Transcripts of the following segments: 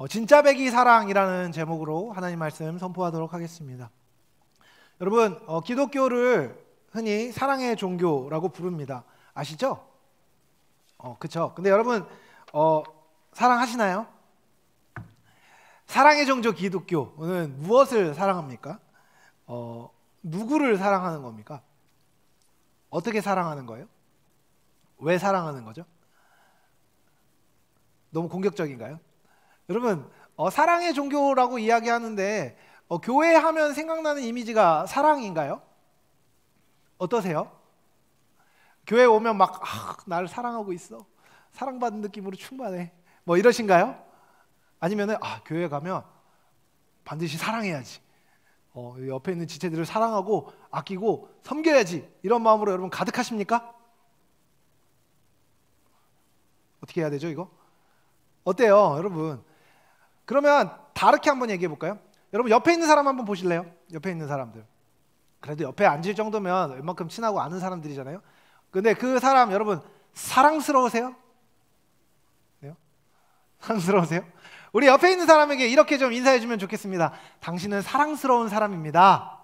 어, 진짜 배기 사랑이라는 제목으로 하나님 말씀 선포하도록 하겠습니다. 여러분, 어, 기독교를 흔히 사랑의 종교라고 부릅니다. 아시죠? 어, 그쵸. 근데 여러분, 어, 사랑하시나요? 사랑의 종교 기독교는 무엇을 사랑합니까? 어, 누구를 사랑하는 겁니까? 어떻게 사랑하는 거예요? 왜 사랑하는 거죠? 너무 공격적인가요? 여러분 어, 사랑의 종교라고 이야기하는데 어, 교회 하면 생각나는 이미지가 사랑인가요? 어떠세요? 교회 오면 막 나를 아, 사랑하고 있어 사랑받는 느낌으로 충만해 뭐 이러신가요? 아니면아 교회 가면 반드시 사랑해야지 어, 옆에 있는 지체들을 사랑하고 아끼고 섬겨야지 이런 마음으로 여러분 가득하십니까? 어떻게 해야 되죠 이거? 어때요 여러분 그러면 다르게 한번 얘기해 볼까요? 여러분 옆에 있는 사람 한번 보실래요? 옆에 있는 사람들. 그래도 옆에 앉을 정도면 웬만큼 친하고 아는 사람들이잖아요. 근데 그 사람 여러분 사랑스러우세요? 네요? 사랑스러우세요? 우리 옆에 있는 사람에게 이렇게 좀 인사해 주면 좋겠습니다. 당신은 사랑스러운 사람입니다.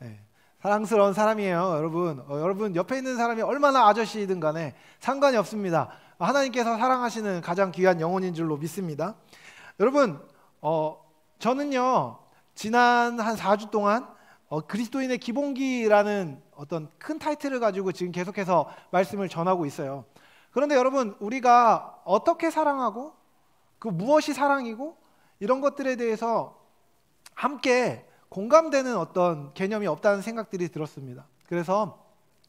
네, 사랑스러운 사람이에요, 여러분. 어, 여러분 옆에 있는 사람이 얼마나 아저씨든 간에 상관이 없습니다. 하나님께서 사랑하시는 가장 귀한 영혼인 줄로 믿습니다. 여러분, 어, 저는요 지난 한 4주 동안 어, 그리스도인의 기본기라는 어떤 큰 타이틀을 가지고 지금 계속해서 말씀을 전하고 있어요. 그런데 여러분, 우리가 어떻게 사랑하고 그 무엇이 사랑이고 이런 것들에 대해서 함께 공감되는 어떤 개념이 없다는 생각들이 들었습니다. 그래서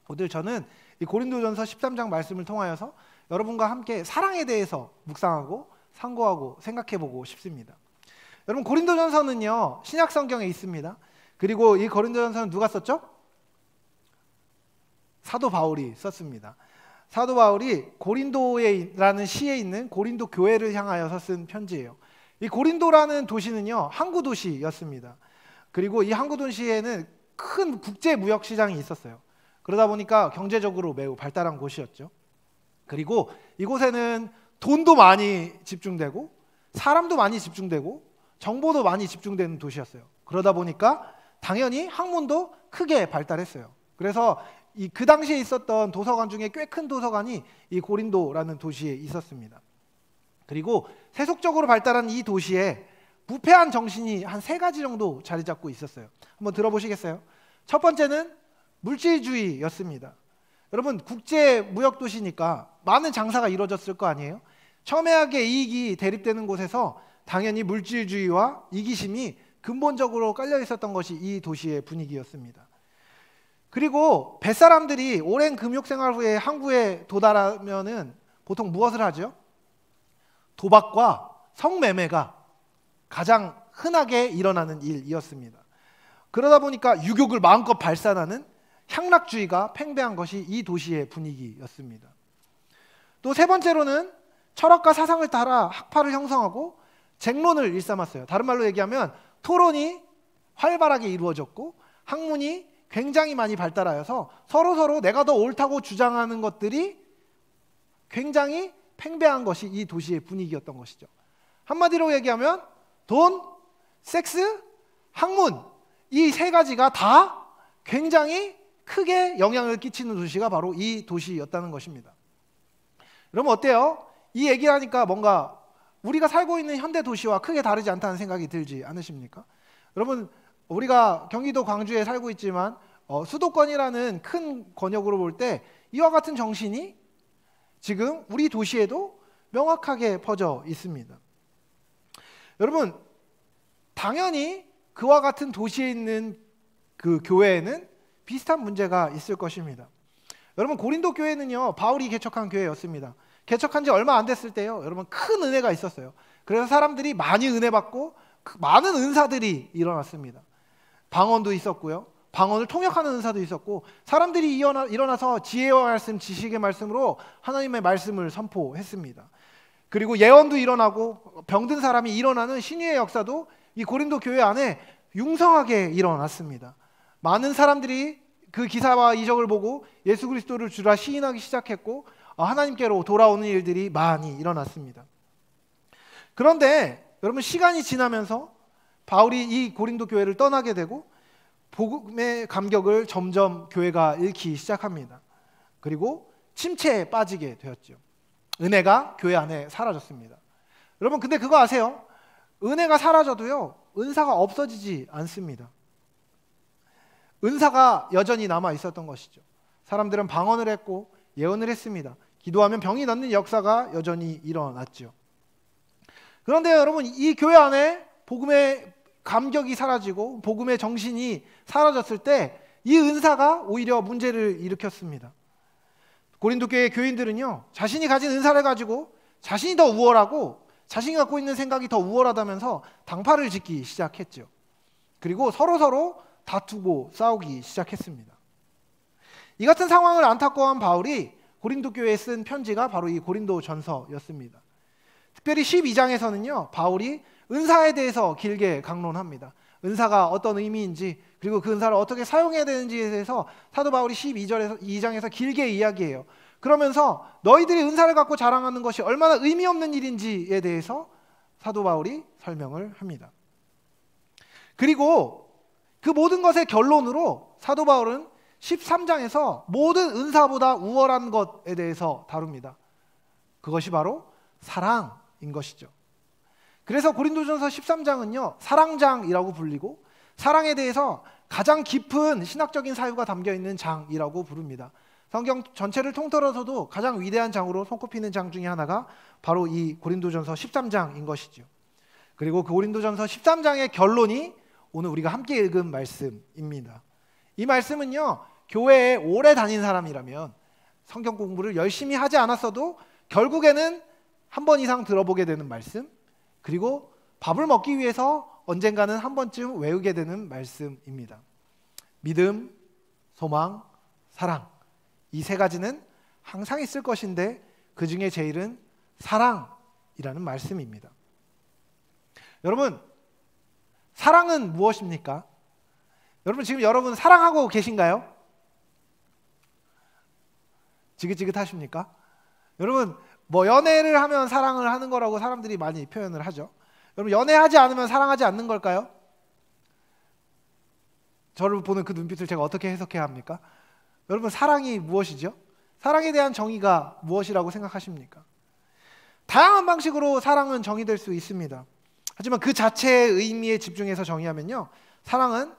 오늘 저는 고린도전서 13장 말씀을 통하여서 여러분과 함께 사랑에 대해서 묵상하고 상고하고 생각해 보고 싶습니다. 여러분 고린도전서는요. 신약 성경에 있습니다. 그리고 이 고린도전서는 누가 썼죠? 사도 바울이 썼습니다. 사도 바울이 고린도에라는 시에 있는 고린도 교회를 향하여서 쓴 편지예요. 이 고린도라는 도시는요. 항구 도시였습니다. 그리고 이 항구 도시에는 큰 국제 무역 시장이 있었어요. 그러다 보니까 경제적으로 매우 발달한 곳이었죠. 그리고 이곳에는 돈도 많이 집중되고 사람도 많이 집중되고 정보도 많이 집중되는 도시였어요. 그러다 보니까 당연히 학문도 크게 발달했어요. 그래서 이 그 당시에 있었던 도서관 중에 꽤 큰 도서관이 이 고린도라는 도시에 있었습니다. 그리고 세속적으로 발달한 이 도시에 부패한 정신이 한 세 가지 정도 자리 잡고 있었어요. 한번 들어보시겠어요? 첫 번째는 물질주의였습니다. 여러분 국제 무역 도시니까 많은 장사가 이루어졌을 거 아니에요? 첨예하게 이익이 대립되는 곳에서 당연히 물질주의와 이기심이 근본적으로 깔려 있었던 것이 이 도시의 분위기였습니다. 그리고 뱃사람들이 오랜 금욕 생활 후에 항구에 도달하면은 보통 무엇을 하죠? 도박과 성매매가 가장 흔하게 일어나는 일이었습니다. 그러다 보니까 유욕을 마음껏 발산하는 향락주의가 팽배한 것이 이 도시의 분위기였습니다. 또 세 번째로는 철학과 사상을 따라 학파를 형성하고 쟁론을 일삼았어요. 다른 말로 얘기하면 토론이 활발하게 이루어졌고 학문이 굉장히 많이 발달하여서 서로 서로 내가 더 옳다고 주장하는 것들이 굉장히 팽배한 것이 이 도시의 분위기였던 것이죠. 한마디로 얘기하면 돈, 섹스, 학문 이 세 가지가 다 굉장히 크게 영향을 끼치는 도시가 바로 이 도시였다는 것입니다. 여러분 어때요? 이얘기 하니까 뭔가 우리가 살고 있는 현대 도시와 크게 다르지 않다는 생각이 들지 않으십니까? 여러분 우리가 경기도 광주에 살고 있지만 어, 수도권이라는 큰 권역으로 볼 때 이와 같은 정신이 지금 우리 도시에도 명확하게 퍼져 있습니다. 여러분 당연히 그와 같은 도시에 있는 그 교회에는 비슷한 문제가 있을 것입니다. 여러분 고린도 교회는요 바울이 개척한 교회였습니다. 개척한 지 얼마 안 됐을 때요 여러분 큰 은혜가 있었어요. 그래서 사람들이 많이 은혜 받고 그 많은 은사들이 일어났습니다. 방언도 있었고요. 방언을 통역하는 은사도 있었고 사람들이 일어나, 서 지혜와 말씀, 지식의 말씀으로 하나님의 말씀을 선포했습니다. 그리고 예언도 일어나고 병든 사람이 일어나는 신유의 역사도 이 고린도 교회 안에 융성하게 일어났습니다. 많은 사람들이 그 기사와 이적을 보고 예수 그리스도를 주라 시인하기 시작했고 어, 하나님께로 돌아오는 일들이 많이 일어났습니다. 그런데 여러분 시간이 지나면서 바울이 이 고린도 교회를 떠나게 되고 복음의 감격을 점점 교회가 잃기 시작합니다. 그리고 침체에 빠지게 되었죠. 은혜가 교회 안에 사라졌습니다. 여러분 근데 그거 아세요? 은혜가 사라져도요. 은사가 없어지지 않습니다. 은사가 여전히 남아 있었던 것이죠. 사람들은 방언을 했고 예언을 했습니다. 기도하면 병이 낫는 역사가 여전히 일어났죠. 그런데 여러분 이 교회 안에 복음의 감격이 사라지고 복음의 정신이 사라졌을 때 이 은사가 오히려 문제를 일으켰습니다. 고린도 교회 교인들은요 자신이 가진 은사를 가지고 자신이 더 우월하고 자신이 갖고 있는 생각이 더 우월하다면서 당파를 짓기 시작했죠. 그리고 서로 서로 다투고 싸우기 시작했습니다. 이 같은 상황을 안타까워한 바울이 고린도 교회에 쓴 편지가 바로 이 고린도 전서였습니다. 특별히 12장에서는요, 바울이 은사에 대해서 길게 강론합니다. 은사가 어떤 의미인지, 그리고 그 은사를 어떻게 사용해야 되는지에 대해서 사도 바울이 12절에서 2장에서 길게 이야기해요. 그러면서 너희들이 은사를 갖고 자랑하는 것이 얼마나 의미 없는 일인지에 대해서 사도 바울이 설명을 합니다. 그리고 그 모든 것의 결론으로 사도 바울은 13장에서 모든 은사보다 우월한 것에 대해서 다룹니다. 그것이 바로 사랑인 것이죠. 그래서 고린도전서 13장은요, 사랑장이라고 불리고 사랑에 대해서 가장 깊은 신학적인 사유가 담겨 있는 장이라고 부릅니다. 성경 전체를 통틀어서도 가장 위대한 장으로 손꼽히는 장 중에 하나가 바로 이 고린도전서 13장인 것이죠. 그리고 그 고린도전서 13장의 결론이 오늘 우리가 함께 읽은 말씀입니다. 이 말씀은요, 교회에 오래 다닌 사람이라면 성경 공부를 열심히 하지 않았어도 결국에는 한 번 이상 들어보게 되는 말씀, 그리고 밥을 먹기 위해서 언젠가는 한 번쯤 외우게 되는 말씀입니다. 믿음, 소망, 사랑. 이 세 가지는 항상 있을 것인데 그 중에 제일은 사랑이라는 말씀입니다. 여러분, 사랑은 무엇입니까? 여러분 지금 여러분 사랑하고 계신가요? 지긋지긋하십니까? 여러분 뭐 연애를 하면 사랑을 하는 거라고 사람들이 많이 표현을 하죠. 여러분 연애하지 않으면 사랑하지 않는 걸까요? 저를 보는 그 눈빛을 제가 어떻게 해석해야 합니까? 여러분 사랑이 무엇이죠? 사랑에 대한 정의가 무엇이라고 생각하십니까? 다양한 방식으로 사랑은 정의될 수 있습니다. 하지만 그 자체의 의미에 집중해서 정의하면요. 사랑은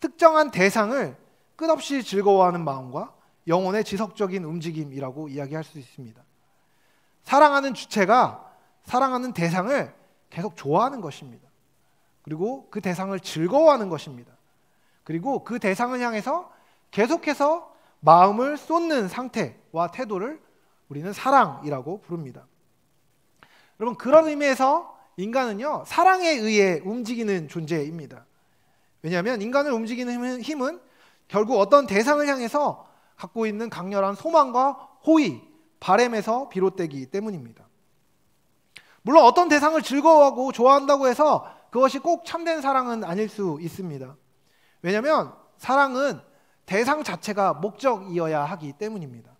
특정한 대상을 끝없이 즐거워하는 마음과 영혼의 지속적인 움직임이라고 이야기할 수 있습니다. 사랑하는 주체가 사랑하는 대상을 계속 좋아하는 것입니다. 그리고 그 대상을 즐거워하는 것입니다. 그리고 그 대상을 향해서 계속해서 마음을 쏟는 상태와 태도를 우리는 사랑이라고 부릅니다. 여러분, 그런 의미에서 인간은요, 사랑에 의해 움직이는 존재입니다. 왜냐하면 인간을 움직이는 힘은 결국 어떤 대상을 향해서 갖고 있는 강렬한 소망과 호의, 바램에서 비롯되기 때문입니다. 물론 어떤 대상을 즐거워하고 좋아한다고 해서 그것이 꼭 참된 사랑은 아닐 수 있습니다. 왜냐하면 사랑은 대상 자체가 목적이어야 하기 때문입니다.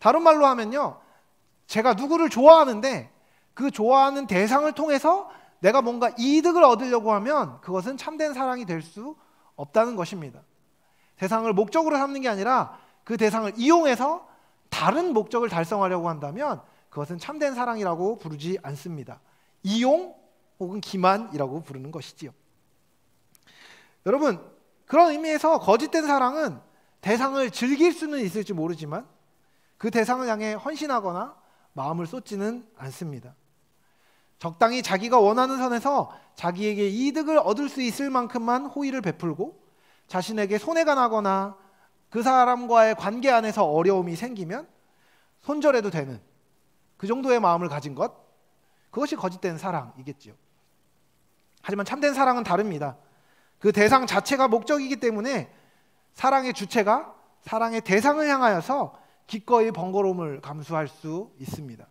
다른 말로 하면요. 제가 누구를 좋아하는데 그 좋아하는 대상을 통해서 내가 뭔가 이득을 얻으려고 하면 그것은 참된 사랑이 될 수 없다는 것입니다. 대상을 목적으로 삼는 게 아니라 그 대상을 이용해서 다른 목적을 달성하려고 한다면 그것은 참된 사랑이라고 부르지 않습니다. 이용 혹은 기만이라고 부르는 것이지요. 여러분, 그런 의미에서 거짓된 사랑은 대상을 즐길 수는 있을지 모르지만 그 대상을 향해 헌신하거나 마음을 쏟지는 않습니다. 적당히 자기가 원하는 선에서 자기에게 이득을 얻을 수 있을 만큼만 호의를 베풀고 자신에게 손해가 나거나 그 사람과의 관계 안에서 어려움이 생기면 손절해도 되는 그 정도의 마음을 가진 것 그것이 거짓된 사랑이겠지요. 하지만 참된 사랑은 다릅니다. 그 대상 자체가 목적이기 때문에 사랑의 주체가 사랑의 대상을 향하여서 기꺼이 번거로움을 감수할 수 있습니다.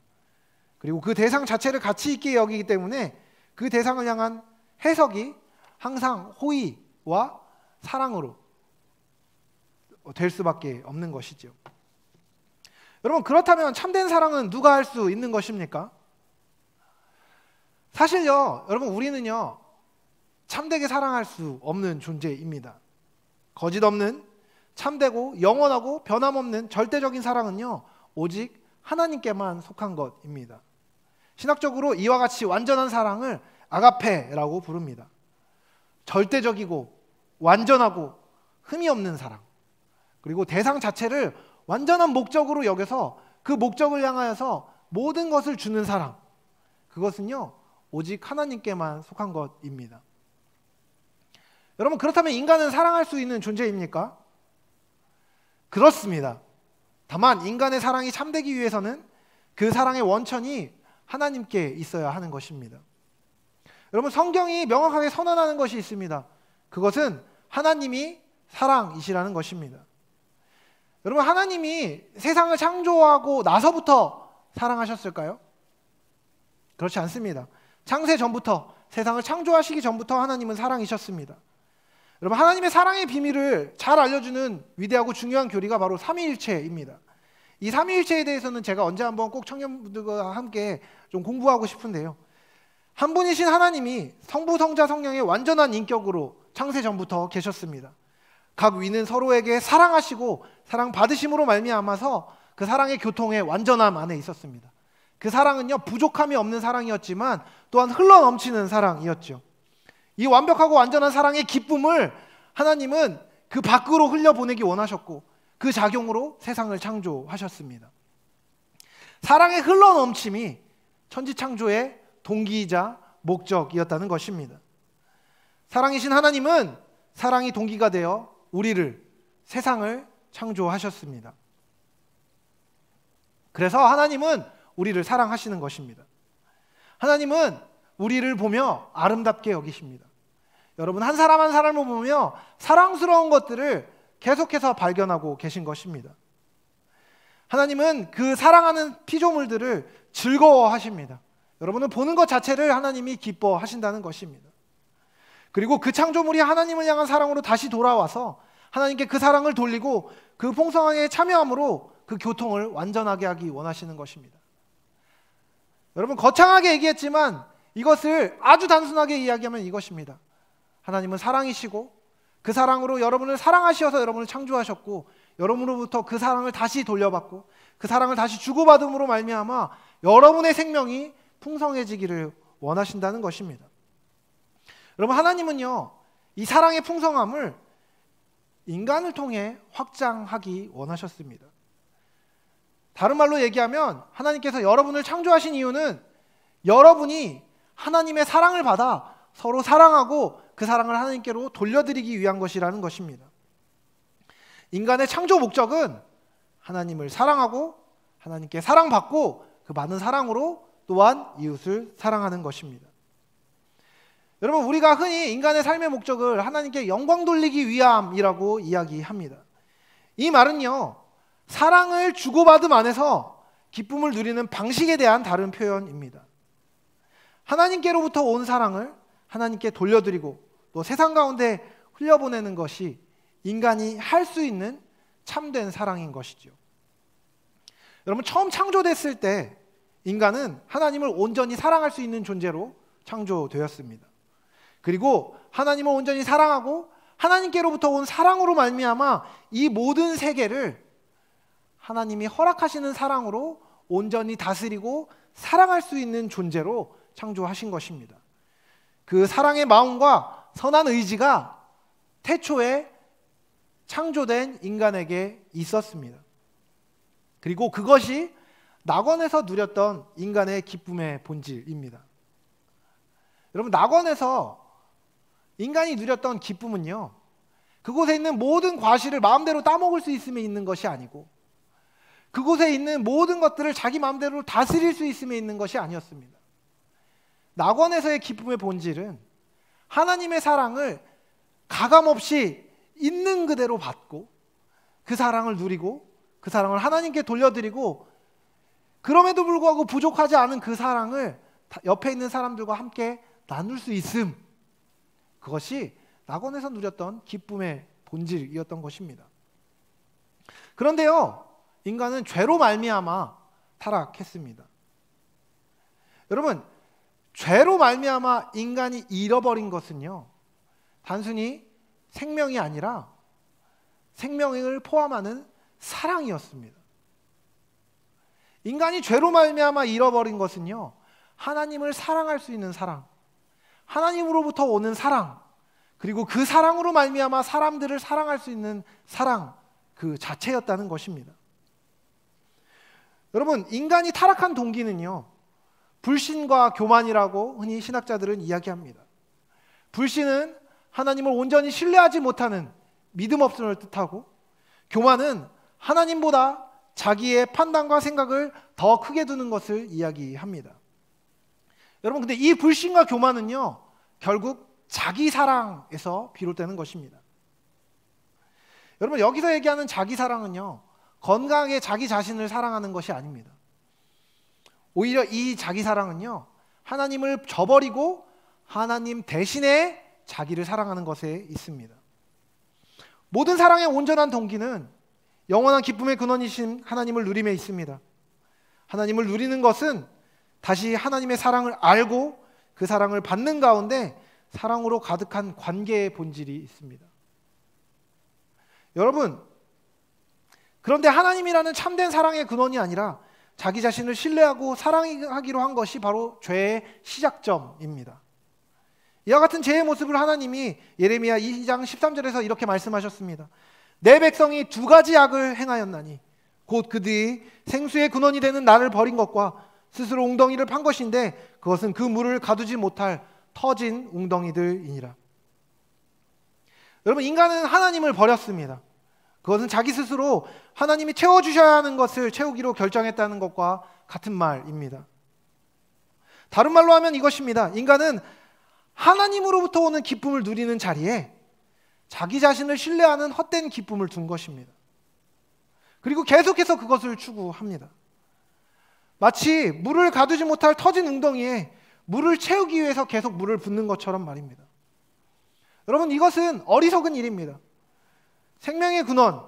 그리고 그 대상 자체를 가치 있게 여기기 때문에 그 대상을 향한 해석이 항상 호의와 사랑으로 될 수밖에 없는 것이죠. 여러분 그렇다면 참된 사랑은 누가 할 수 있는 것입니까? 사실요, 여러분 우리는요 참되게 사랑할 수 없는 존재입니다. 거짓 없는 참되고 영원하고 변함없는 절대적인 사랑은요 오직 하나님께만 속한 것입니다. 신학적으로 이와 같이 완전한 사랑을 아가페라고 부릅니다. 절대적이고 완전하고 흠이 없는 사랑. 그리고 대상 자체를 완전한 목적으로 여겨서 그 목적을 향하여서 모든 것을 주는 사랑. 그것은요, 오직 하나님께만 속한 것입니다. 여러분, 그렇다면 인간은 사랑할 수 있는 존재입니까? 그렇습니다. 다만, 인간의 사랑이 참되기 위해서는 그 사랑의 원천이 하나님께 있어야 하는 것입니다. 여러분 성경이 명확하게 선언하는 것이 있습니다. 그것은 하나님이 사랑이시라는 것입니다. 여러분 하나님이 세상을 창조하고 나서부터 사랑하셨을까요? 그렇지 않습니다. 창세 전부터 세상을 창조하시기 전부터 하나님은 사랑이셨습니다. 여러분 하나님의 사랑의 비밀을 잘 알려주는 위대하고 중요한 교리가 바로 삼위일체입니다. 이 삼위일체에 대해서는 제가 언제 한번 꼭 청년분들과 함께 좀 공부하고 싶은데요. 한 분이신 하나님이 성부, 성자, 성령의 완전한 인격으로 창세 전부터 계셨습니다. 각 위는 서로에게 사랑하시고 사랑 받으심으로 말미암아서 그 사랑의 교통의 완전함 안에 있었습니다. 그 사랑은요 부족함이 없는 사랑이었지만 또한 흘러 넘치는 사랑이었죠. 이 완벽하고 완전한 사랑의 기쁨을 하나님은 그 밖으로 흘려 보내기 원하셨고 그 작용으로 세상을 창조하셨습니다. 사랑의 흘러넘침이 천지창조의 동기이자 목적이었다는 것입니다. 사랑이신 하나님은 사랑이 동기가 되어 우리를 세상을 창조하셨습니다. 그래서 하나님은 우리를 사랑하시는 것입니다. 하나님은 우리를 보며 아름답게 여기십니다. 여러분 한 사람 한 사람을 보며 사랑스러운 것들을 계속해서 발견하고 계신 것입니다. 하나님은 그 사랑하는 피조물들을 즐거워하십니다. 여러분은 보는 것 자체를 하나님이 기뻐하신다는 것입니다. 그리고 그 창조물이 하나님을 향한 사랑으로 다시 돌아와서 하나님께 그 사랑을 돌리고 그 풍성하게 참여함으로 그 교통을 완전하게 하기 원하시는 것입니다. 여러분 거창하게 얘기했지만 이것을 아주 단순하게 이야기하면 이것입니다. 하나님은 사랑이시고 그 사랑으로 여러분을 사랑하셔서 여러분을 창조하셨고 여러분으로부터 그 사랑을 다시 돌려받고 그 사랑을 다시 주고받음으로 말미암아 여러분의 생명이 풍성해지기를 원하신다는 것입니다. 여러분 하나님은요 이 사랑의 풍성함을 인간을 통해 확장하기 원하셨습니다. 다른 말로 얘기하면 하나님께서 여러분을 창조하신 이유는 여러분이 하나님의 사랑을 받아 서로 사랑하고 그 사랑을 하나님께로 돌려드리기 위한 것이라는 것입니다. 인간의 창조 목적은 하나님을 사랑하고 하나님께 사랑받고 그 많은 사랑으로 또한 이웃을 사랑하는 것입니다. 여러분 우리가 흔히 인간의 삶의 목적을 하나님께 영광 돌리기 위함이라고 이야기합니다. 이 말은요. 사랑을 주고받음 안에서 기쁨을 누리는 방식에 대한 다른 표현입니다. 하나님께로부터 온 사랑을 하나님께 돌려드리고 또 세상 가운데 흘려보내는 것이 인간이 할 수 있는 참된 사랑인 것이죠. 여러분 처음 창조됐을 때 인간은 하나님을 온전히 사랑할 수 있는 존재로 창조되었습니다. 그리고 하나님을 온전히 사랑하고 하나님께로부터 온 사랑으로 말미암아 이 모든 세계를 하나님이 허락하시는 사랑으로 온전히 다스리고 사랑할 수 있는 존재로 창조하신 것입니다. 그 사랑의 마음과 선한 의지가 태초에 창조된 인간에게 있었습니다. 그리고 그것이 낙원에서 누렸던 인간의 기쁨의 본질입니다. 여러분, 낙원에서 인간이 누렸던 기쁨은요, 그곳에 있는 모든 과실을 마음대로 따먹을 수 있음에 있는 것이 아니고, 그곳에 있는 모든 것들을 자기 마음대로 다스릴 수 있음에 있는 것이 아니었습니다. 낙원에서의 기쁨의 본질은 하나님의 사랑을 가감없이 있는 그대로 받고 그 사랑을 누리고 그 사랑을 하나님께 돌려드리고 그럼에도 불구하고 부족하지 않은 그 사랑을 옆에 있는 사람들과 함께 나눌 수 있음. 그것이 낙원에서 누렸던 기쁨의 본질이었던 것입니다. 그런데요, 인간은 죄로 말미암아 타락했습니다. 여러분, 죄로 말미암아 인간이 잃어버린 것은요. 단순히 생명이 아니라 생명을 포함하는 사랑이었습니다. 인간이 죄로 말미암아 잃어버린 것은요. 하나님을 사랑할 수 있는 사랑, 하나님으로부터 오는 사랑, 그리고 그 사랑으로 말미암아 사람들을 사랑할 수 있는 사랑 그 자체였다는 것입니다. 여러분, 인간이 타락한 동기는요. 불신과 교만이라고 흔히 신학자들은 이야기합니다. 불신은 하나님을 온전히 신뢰하지 못하는 믿음 없음을 뜻하고 교만은 하나님보다 자기의 판단과 생각을 더 크게 두는 것을 이야기합니다. 여러분 근데 이 불신과 교만은요 결국 자기 사랑에서 비롯되는 것입니다. 여러분 여기서 얘기하는 자기 사랑은요 건강하게 자기 자신을 사랑하는 것이 아닙니다. 오히려 이 자기 사랑은요, 하나님을 저버리고 하나님 대신에 자기를 사랑하는 것에 있습니다. 모든 사랑의 온전한 동기는 영원한 기쁨의 근원이신 하나님을 누림에 있습니다. 하나님을 누리는 것은 다시 하나님의 사랑을 알고 그 사랑을 받는 가운데 사랑으로 가득한 관계의 본질이 있습니다. 여러분, 그런데 하나님이라는 참된 사랑의 근원이 아니라 자기 자신을 신뢰하고 사랑하기로 한 것이 바로 죄의 시작점입니다. 이와 같은 죄의 모습을 하나님이 예레미야 2장 13절에서 이렇게 말씀하셨습니다. 내 백성이 두 가지 악을 행하였나니 곧 그들이 생수의 근원이 되는 나를 버린 것과 스스로 웅덩이를 판 것인데 그것은 그 물을 가두지 못할 터진 웅덩이들이니라. 여러분 인간은 하나님을 버렸습니다. 그것은 자기 스스로 하나님이 채워주셔야 하는 것을 채우기로 결정했다는 것과 같은 말입니다. 다른 말로 하면 이것입니다. 인간은 하나님으로부터 오는 기쁨을 누리는 자리에 자기 자신을 신뢰하는 헛된 기쁨을 둔 것입니다. 그리고 계속해서 그것을 추구합니다. 마치 물을 가두지 못할 터진 웅덩이에 물을 채우기 위해서 계속 물을 붓는 것처럼 말입니다. 여러분, 이것은 어리석은 일입니다. 생명의 근원,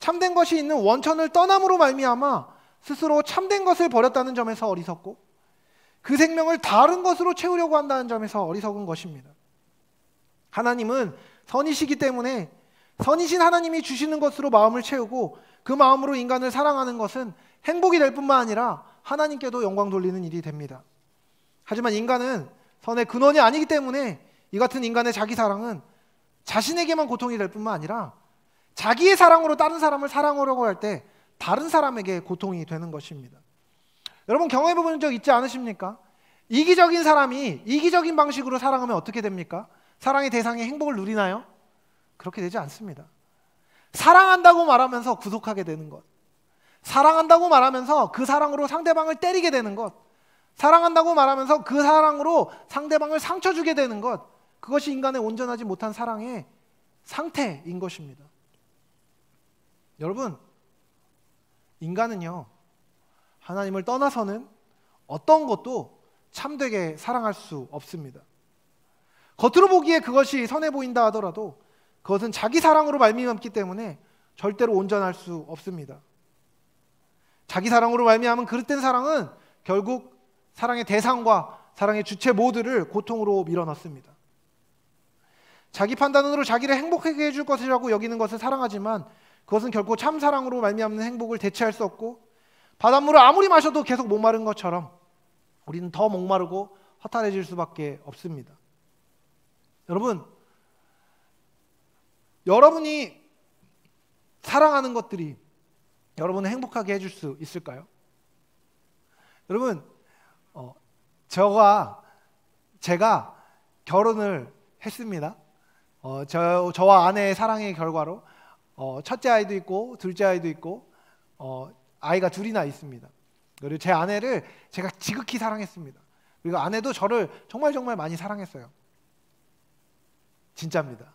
참된 것이 있는 원천을 떠남으로 말미암아 스스로 참된 것을 버렸다는 점에서 어리석고 그 생명을 다른 것으로 채우려고 한다는 점에서 어리석은 것입니다. 하나님은 선이시기 때문에 선이신 하나님이 주시는 것으로 마음을 채우고 그 마음으로 인간을 사랑하는 것은 행복이 될 뿐만 아니라 하나님께도 영광 돌리는 일이 됩니다. 하지만 인간은 선의 근원이 아니기 때문에 이 같은 인간의 자기 사랑은 자신에게만 고통이 될 뿐만 아니라 자기의 사랑으로 다른 사람을 사랑하려고 할 때 다른 사람에게 고통이 되는 것입니다. 여러분 경험해 본 적 있지 않으십니까? 이기적인 사람이 이기적인 방식으로 사랑하면 어떻게 됩니까? 사랑의 대상이 행복을 누리나요? 그렇게 되지 않습니다. 사랑한다고 말하면서 구속하게 되는 것. 사랑한다고 말하면서 그 사랑으로 상대방을 때리게 되는 것. 사랑한다고 말하면서 그 사랑으로 상대방을 상처 주게 되는 것. 그것이 인간의 온전하지 못한 사랑의 상태인 것입니다. 여러분, 인간은요, 하나님을 떠나서는 어떤 것도 참되게 사랑할 수 없습니다. 겉으로 보기에 그것이 선해 보인다 하더라도 그것은 자기 사랑으로 말미암기 때문에 절대로 온전할 수 없습니다. 자기 사랑으로 말미암은 그릇된 사랑은 결국 사랑의 대상과 사랑의 주체 모두를 고통으로 밀어넣습니다. 자기 판단으로 자기를 행복하게 해줄 것이라고 여기는 것을 사랑하지만 그것은 결코 참 사랑으로 말미암는 행복을 대체할 수 없고 바닷물을 아무리 마셔도 계속 목마른 것처럼 우리는 더 목마르고 허탈해질 수밖에 없습니다. 여러분, 여러분이 사랑하는 것들이 여러분을 행복하게 해줄 수 있을까요? 여러분, 어, 제가 제가 결혼을 했습니다. 어, 저, 저와 아내의 사랑의 결과로 어, 첫째 아이도 있고 둘째 아이도 있고 어, 아이가 둘이나 있습니다. 그리고 제 아내를 제가 지극히 사랑했습니다. 그리고 아내도 저를 정말 정말 많이 사랑했어요. 진짜입니다.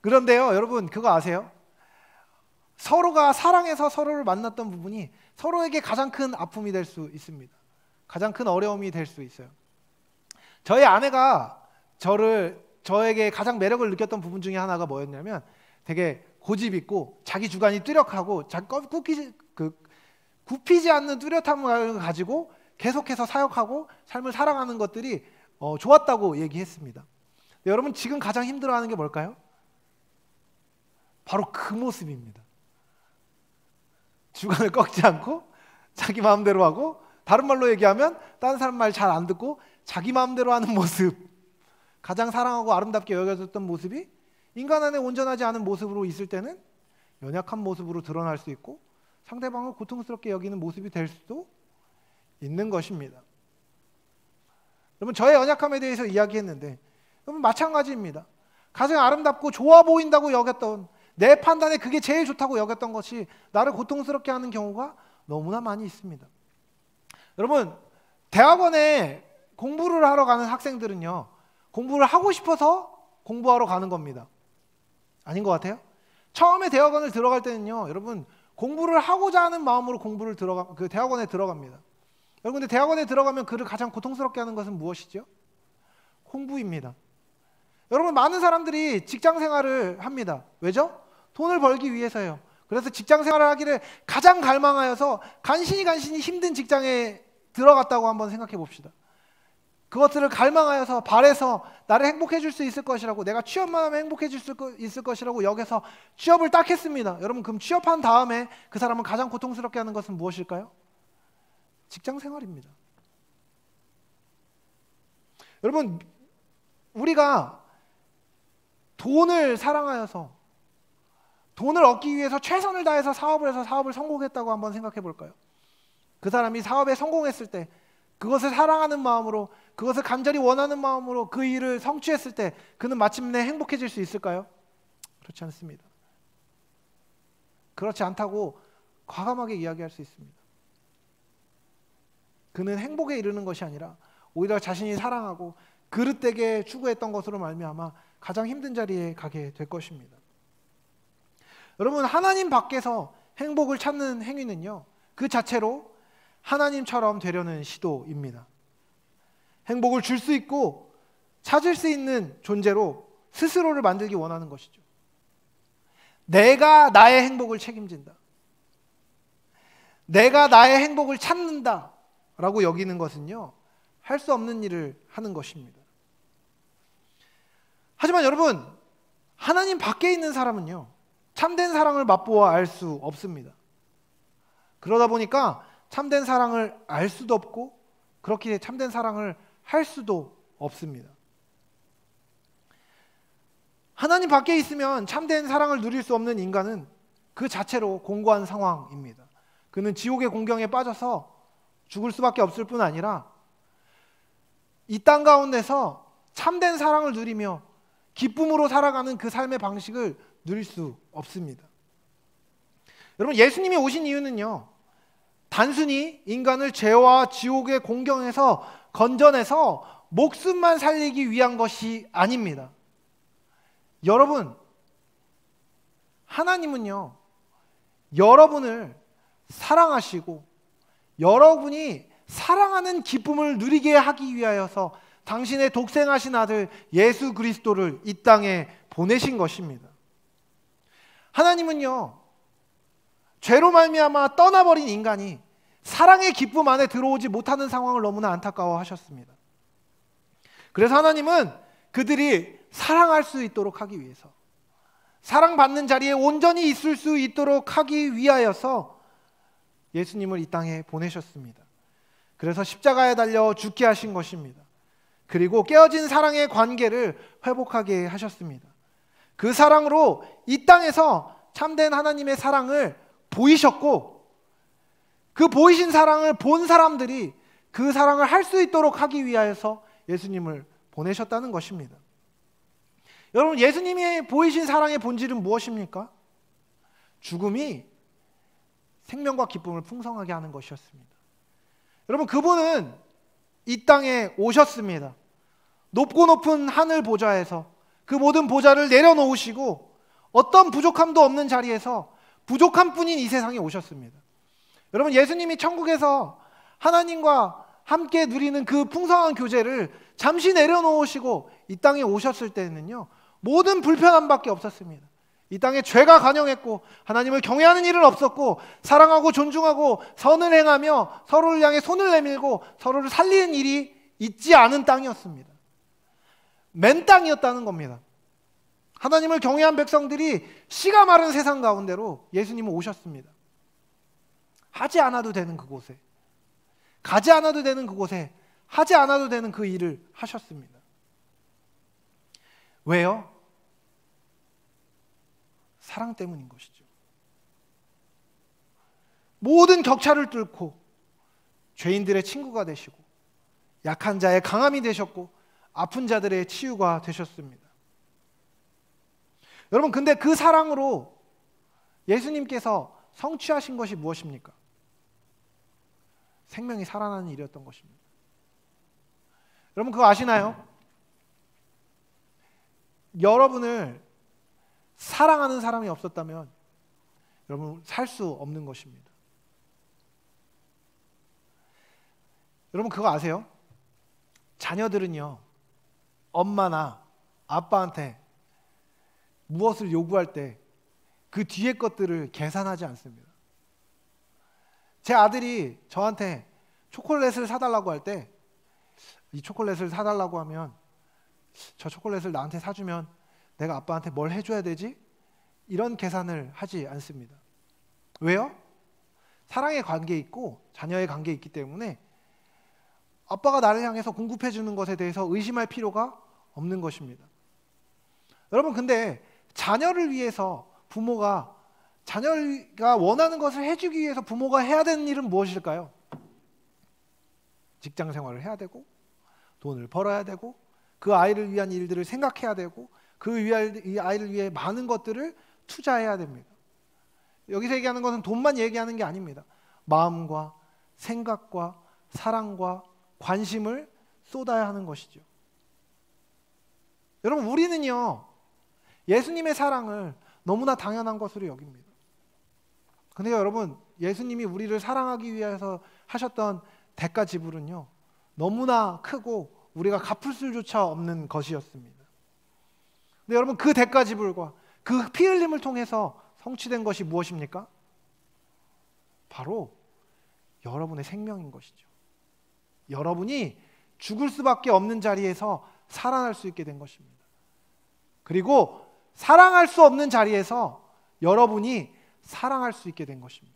그런데요, 여러분 그거 아세요? 서로가 사랑해서 서로를 만났던 부분이 서로에게 가장 큰 아픔이 될 수 있습니다. 가장 큰 어려움이 될 수 있어요. 저의 아내가 저를 저에게 가장 매력을 느꼈던 부분 중에 하나가 뭐였냐면 되게 고집 있고 자기 주관이 뚜렷하고 굽히지, 그, 굽히지 않는 뚜렷함을 가지고 계속해서 사역하고 삶을 살아가는 것들이 어, 좋았다고 얘기했습니다. 여러분 지금 가장 힘들어하는 게 뭘까요? 바로 그 모습입니다. 주관을 꺾지 않고 자기 마음대로 하고 다른 말로 얘기하면 다른 사람 말 잘 안 듣고 자기 마음대로 하는 모습 가장 사랑하고 아름답게 여겨졌던 모습이 인간 안에 온전하지 않은 모습으로 있을 때는 연약한 모습으로 드러날 수 있고 상대방을 고통스럽게 여기는 모습이 될 수도 있는 것입니다. 여러분 저의 연약함에 대해서 이야기했는데 여러분 마찬가지입니다. 가장 아름답고 좋아 보인다고 여겼던 내 판단에 그게 제일 좋다고 여겼던 것이 나를 고통스럽게 하는 경우가 너무나 많이 있습니다. 여러분 대학원에 공부를 하러 가는 학생들은요 공부를 하고 싶어서 공부하러 가는 겁니다. 아닌 것 같아요? 처음에 대학원을 들어갈 때는요, 여러분 공부를 하고자 하는 마음으로 공부를 들어가 그 대학원에 들어갑니다. 여러분 근데 대학원에 들어가면 그를 가장 고통스럽게 하는 것은 무엇이죠? 공부입니다. 여러분 많은 사람들이 직장 생활을 합니다. 왜죠? 돈을 벌기 위해서요. 그래서 직장 생활을 하기를 가장 갈망하여서 간신히 간신히 힘든 직장에 들어갔다고 한번 생각해 봅시다. 그것들을 갈망하여서 바래서 나를 행복해 줄 수 있을 것이라고 내가 취업만 하면 행복해 질수 있을 것이라고 여기서 취업을 딱 했습니다. 여러분 그럼 취업한 다음에 그 사람을 가장 고통스럽게 하는 것은 무엇일까요? 직장 생활입니다. 여러분 우리가 돈을 사랑하여서 돈을 얻기 위해서 최선을 다해서 사업을 해서 사업을 성공했다고 한번 생각해 볼까요? 그 사람이 사업에 성공했을 때 그것을 사랑하는 마음으로 그것을 간절히 원하는 마음으로 그 일을 성취했을 때 그는 마침내 행복해질 수 있을까요? 그렇지 않습니다. 그렇지 않다고 과감하게 이야기할 수 있습니다. 그는 행복에 이르는 것이 아니라 오히려 자신이 사랑하고 그릇되게 추구했던 것으로 말미암아 가장 힘든 자리에 가게 될 것입니다. 여러분 하나님 밖에서 행복을 찾는 행위는요 그 자체로 하나님처럼 되려는 시도입니다. 행복을 줄 수 있고 찾을 수 있는 존재로 스스로를 만들기 원하는 것이죠. 내가 나의 행복을 책임진다. 내가 나의 행복을 찾는다. 라고 여기는 것은요, 할 수 없는 일을 하는 것입니다. 하지만 여러분, 하나님 밖에 있는 사람은요, 참된 사랑을 맛보아 알 수 없습니다. 그러다 보니까 참된 사랑을 알 수도 없고, 그렇게 참된 사랑을 할 수도 없습니다. 하나님 밖에 있으면 참된 사랑을 누릴 수 없는 인간은 그 자체로 공고한 상황입니다. 그는 지옥의 공경에 빠져서 죽을 수밖에 없을 뿐 아니라 이 땅 가운데서 참된 사랑을 누리며 기쁨으로 살아가는 그 삶의 방식을 누릴 수 없습니다. 여러분, 예수님이 오신 이유는요, 단순히 인간을 죄와 지옥의 공경에서 건전해서 목숨만 살리기 위한 것이 아닙니다. 여러분, 하나님은요, 여러분을 사랑하시고, 여러분이 사랑하는 기쁨을 누리게 하기 위하여서 당신의 독생하신 아들 예수 그리스도를 이 땅에 보내신 것입니다. 하나님은요, 죄로 말미암아 떠나버린 인간이 사랑의 기쁨 안에 들어오지 못하는 상황을 너무나 안타까워 하셨습니다. 그래서 하나님은 그들이 사랑할 수 있도록 하기 위해서 사랑받는 자리에 온전히 있을 수 있도록 하기 위하여서 예수님을 이 땅에 보내셨습니다. 그래서 십자가에 달려 죽게 하신 것입니다. 그리고 깨어진 사랑의 관계를 회복하게 하셨습니다. 그 사랑으로 이 땅에서 참된 하나님의 사랑을 보이셨고 그 보이신 사랑을 본 사람들이 그 사랑을 할 수 있도록 하기 위해서 예수님을 보내셨다는 것입니다. 여러분, 예수님이 보이신 사랑의 본질은 무엇입니까? 죽음이 생명과 기쁨을 풍성하게 하는 것이었습니다. 여러분, 그분은 이 땅에 오셨습니다. 높고 높은 하늘 보좌에서 그 모든 보좌를 내려놓으시고 어떤 부족함도 없는 자리에서 부족함 뿐인 이 세상에 오셨습니다. 여러분 예수님이 천국에서 하나님과 함께 누리는 그 풍성한 교제를 잠시 내려놓으시고 이 땅에 오셨을 때는요 모든 불편함밖에 없었습니다. 이 땅에 죄가 간영했고 하나님을 경외하는 일은 없었고 사랑하고 존중하고 선을 행하며 서로를 향해 손을 내밀고 서로를 살리는 일이 있지 않은 땅이었습니다. 맨 땅이었다는 겁니다. 하나님을 경외한 백성들이 씨가 마른 세상 가운데로 예수님은 오셨습니다. 하지 않아도 되는 그곳에 가지 않아도 되는 그곳에 하지 않아도 되는 그 일을 하셨습니다. 왜요? 사랑 때문인 것이죠. 모든 격차를 뚫고 죄인들의 친구가 되시고 약한 자의 강함이 되셨고 아픈 자들의 치유가 되셨습니다. 여러분 근데 그 사랑으로 예수님께서 성취하신 것이 무엇입니까? 생명이 살아나는 일이었던 것입니다. 여러분 그거 아시나요? 여러분을 사랑하는 사람이 없었다면 여러분 살 수 없는 것입니다. 여러분 그거 아세요? 자녀들은요 엄마나 아빠한테 무엇을 요구할 때 그 뒤의 것들을 계산하지 않습니다. 제 아들이 저한테 초콜릿을 사달라고 할 때 이 초콜릿을 사달라고 하면 저 초콜릿을 나한테 사주면 내가 아빠한테 뭘 해줘야 되지? 이런 계산을 하지 않습니다. 왜요? 사랑의 관계 있고 자녀의 관계 있기 때문에 아빠가 나를 향해서 공급해 주는 것에 대해서 의심할 필요가 없는 것입니다. 여러분 근데 자녀를 위해서 부모가 자녀가 원하는 것을 해주기 위해서 부모가 해야 되는 일은 무엇일까요? 직장 생활을 해야 되고 돈을 벌어야 되고 그 아이를 위한 일들을 생각해야 되고 그 아이를 위해 많은 것들을 투자해야 됩니다. 여기서 얘기하는 것은 돈만 얘기하는 게 아닙니다. 마음과 생각과 사랑과 관심을 쏟아야 하는 것이죠. 여러분 우리는요 예수님의 사랑을 너무나 당연한 것으로 여깁니다. 근데 그러니까 여러분 예수님이 우리를 사랑하기 위해서 하셨던 대가 지불은요 너무나 크고 우리가 갚을 수조차 없는 것이었습니다. 근데 여러분 그 대가 지불과 그피 흘림을 통해서 성취된 것이 무엇입니까? 바로 여러분의 생명인 것이죠. 여러분이 죽을 수밖에 없는 자리에서 살아날 수 있게 된 것입니다. 그리고 사랑할 수 없는 자리에서 여러분이 사랑할 수 있게 된 것입니다.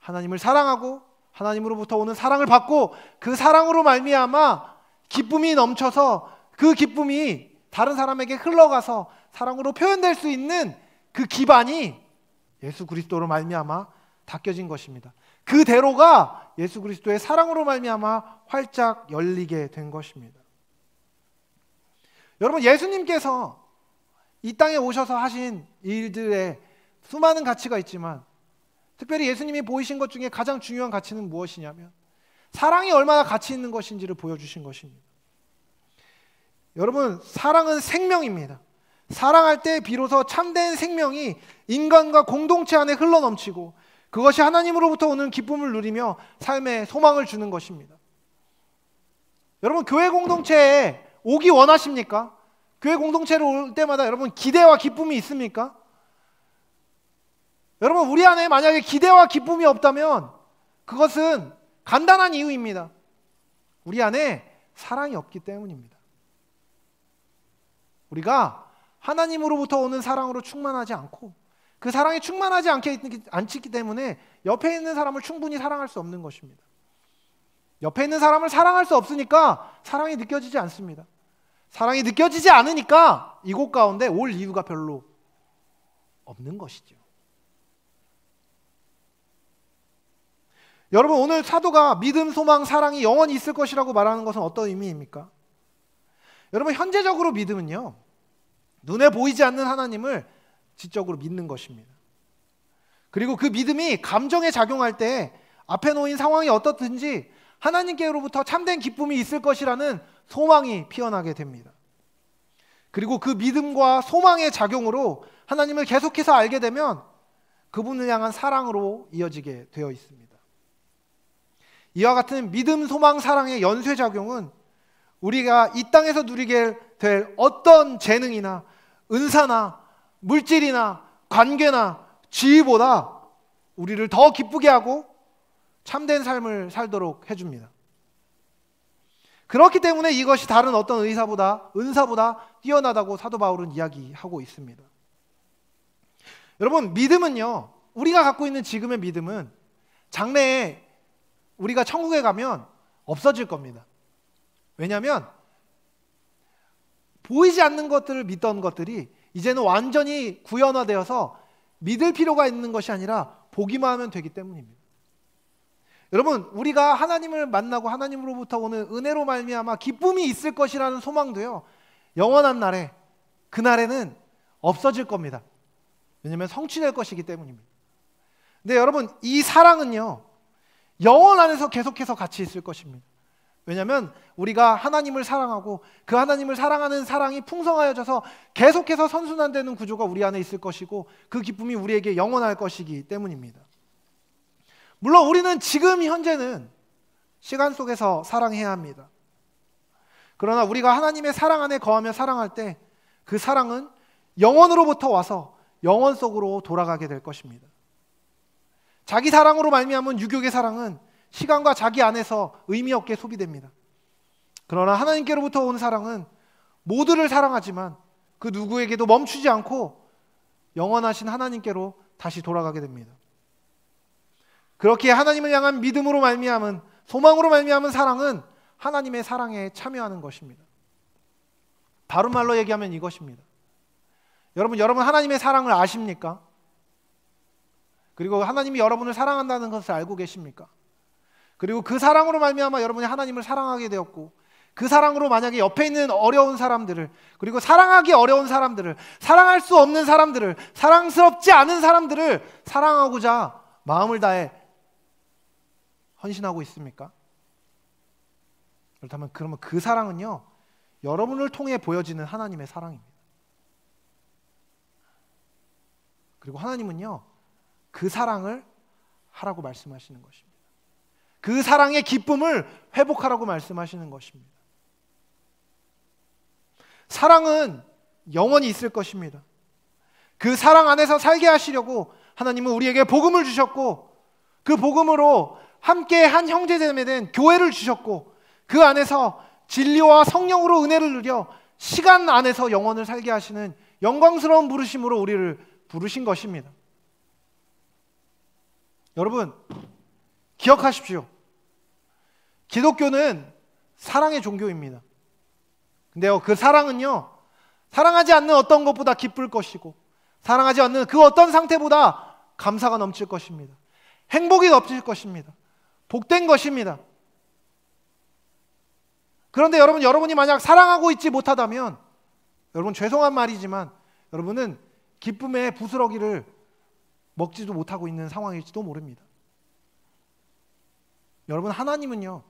하나님을 사랑하고 하나님으로부터 오는 사랑을 받고 그 사랑으로 말미암아 기쁨이 넘쳐서 그 기쁨이 다른 사람에게 흘러가서 사랑으로 표현될 수 있는 그 기반이 예수 그리스도로 말미암아 닦여진 것입니다. 그 대로가 예수 그리스도의 사랑으로 말미암아 활짝 열리게 된 것입니다. 여러분 예수님께서 이 땅에 오셔서 하신 일들의 수많은 가치가 있지만 특별히 예수님이 보이신 것 중에 가장 중요한 가치는 무엇이냐면 사랑이 얼마나 가치 있는 것인지를 보여주신 것입니다. 여러분, 사랑은 생명입니다. 사랑할 때 비로소 참된 생명이 인간과 공동체 안에 흘러넘치고 그것이 하나님으로부터 오는 기쁨을 누리며 삶에 소망을 주는 것입니다. 여러분, 교회 공동체에 오기 원하십니까? 교회 공동체로 올 때마다 여러분 기대와 기쁨이 있습니까? 여러분, 우리 안에 만약에 기대와 기쁨이 없다면 그것은 간단한 이유입니다. 우리 안에 사랑이 없기 때문입니다. 우리가 하나님으로부터 오는 사랑으로 충만하지 않고 그 사랑이 충만하지 않게, 않기 때문에 옆에 있는 사람을 충분히 사랑할 수 없는 것입니다. 옆에 있는 사람을 사랑할 수 없으니까 사랑이 느껴지지 않습니다. 사랑이 느껴지지 않으니까 이곳 가운데 올 이유가 별로 없는 것이죠. 여러분 오늘 사도가 믿음, 소망, 사랑이 영원히 있을 것이라고 말하는 것은 어떤 의미입니까? 여러분 현재적으로 믿음은요. 눈에 보이지 않는 하나님을 지적으로 믿는 것입니다. 그리고 그 믿음이 감정에 작용할 때 앞에 놓인 상황이 어떻든지 하나님께로부터 참된 기쁨이 있을 것이라는 소망이 피어나게 됩니다. 그리고 그 믿음과 소망의 작용으로 하나님을 계속해서 알게 되면 그분을 향한 사랑으로 이어지게 되어 있습니다. 이와 같은 믿음, 소망, 사랑의 연쇄작용은 우리가 이 땅에서 누리게 될 어떤 재능이나 은사나 물질이나 관계나 지위보다 우리를 더 기쁘게 하고 참된 삶을 살도록 해줍니다. 그렇기 때문에 이것이 다른 어떤 의사보다 은사보다 뛰어나다고 사도 바울은 이야기하고 있습니다. 여러분 믿음은요 우리가 갖고 있는 지금의 믿음은 장래에 우리가 천국에 가면 없어질 겁니다. 왜냐하면 보이지 않는 것들을 믿던 것들이 이제는 완전히 구현화되어서 믿을 필요가 있는 것이 아니라 보기만 하면 되기 때문입니다. 여러분, 우리가 하나님을 만나고 하나님으로부터 오는 은혜로 말미암아 기쁨이 있을 것이라는 소망도요. 영원한 날에 그날에는 없어질 겁니다. 왜냐하면 성취될 것이기 때문입니다. 근데 여러분, 이 사랑은요. 영원 안에서 계속해서 같이 있을 것입니다. 왜냐하면 우리가 하나님을 사랑하고 그 하나님을 사랑하는 사랑이 풍성하여져서 계속해서 선순환되는 구조가 우리 안에 있을 것이고 그 기쁨이 우리에게 영원할 것이기 때문입니다. 물론 우리는 지금 현재는 시간 속에서 사랑해야 합니다. 그러나 우리가 하나님의 사랑 안에 거하며 사랑할 때 그 사랑은 영원으로부터 와서 영원 속으로 돌아가게 될 것입니다. 자기 사랑으로 말미암은 유격의 사랑은 시간과 자기 안에서 의미 없게 소비됩니다. 그러나 하나님께로부터 온 사랑은 모두를 사랑하지만 그 누구에게도 멈추지 않고 영원하신 하나님께로 다시 돌아가게 됩니다. 그렇게 하나님을 향한 믿음으로 말미암은 소망으로 말미암은 사랑은 하나님의 사랑에 참여하는 것입니다. 바로 말로 얘기하면 이것입니다. 여러분, 여러분 하나님의 사랑을 아십니까? 그리고 하나님이 여러분을 사랑한다는 것을 알고 계십니까? 그리고 그 사랑으로 말미암아 여러분이 하나님을 사랑하게 되었고 그 사랑으로 만약에 옆에 있는 어려운 사람들을 그리고 사랑하기 어려운 사람들을 사랑할 수 없는 사람들을 사랑스럽지 않은 사람들을 사랑하고자 마음을 다해 헌신하고 있습니까? 그렇다면 그러면 그 사랑은요 여러분을 통해 보여지는 하나님의 사랑입니다. 그리고 하나님은요 그 사랑을 하라고 말씀하시는 것입니다. 그 사랑의 기쁨을 회복하라고 말씀하시는 것입니다. 사랑은 영원히 있을 것입니다. 그 사랑 안에서 살게 하시려고 하나님은 우리에게 복음을 주셨고 그 복음으로 함께 한 형제됨에 대한 교회를 주셨고 그 안에서 진리와 성령으로 은혜를 누려 시간 안에서 영원을 살게 하시는 영광스러운 부르심으로 우리를 부르신 것입니다. 여러분, 기억하십시오. 기독교는 사랑의 종교입니다. 근데요, 그 사랑은요, 사랑하지 않는 어떤 것보다 기쁠 것이고, 사랑하지 않는 그 어떤 상태보다 감사가 넘칠 것입니다. 행복이 넘칠 것입니다. 복된 것입니다. 그런데 여러분, 여러분이 만약 사랑하고 있지 못하다면, 여러분, 죄송한 말이지만, 여러분은 기쁨의 부스러기를 먹지도 못하고 있는 상황일지도 모릅니다. 여러분 하나님은요.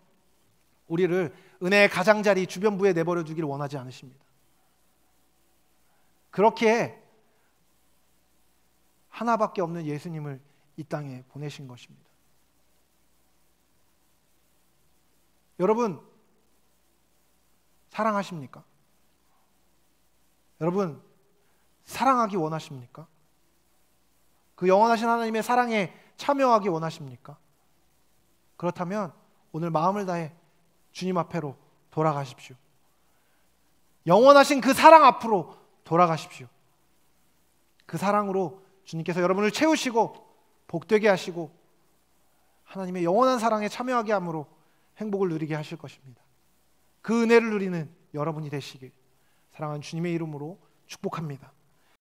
우리를 은혜의 가장자리 주변부에 내버려 두기를 원하지 않으십니다. 그렇게 하나밖에 없는 예수님을 이 땅에 보내신 것입니다. 여러분, 사랑하십니까? 여러분, 사랑하기 원하십니까? 그 영원하신 하나님의 사랑에 참여하기 원하십니까? 그렇다면 오늘 마음을 다해 주님 앞에로 돌아가십시오. 영원하신 그 사랑 앞으로 돌아가십시오. 그 사랑으로 주님께서 여러분을 채우시고 복되게 하시고 하나님의 영원한 사랑에 참여하게 함으로 행복을 누리게 하실 것입니다. 그 은혜를 누리는 여러분이 되시길 사랑하는 주님의 이름으로 축복합니다.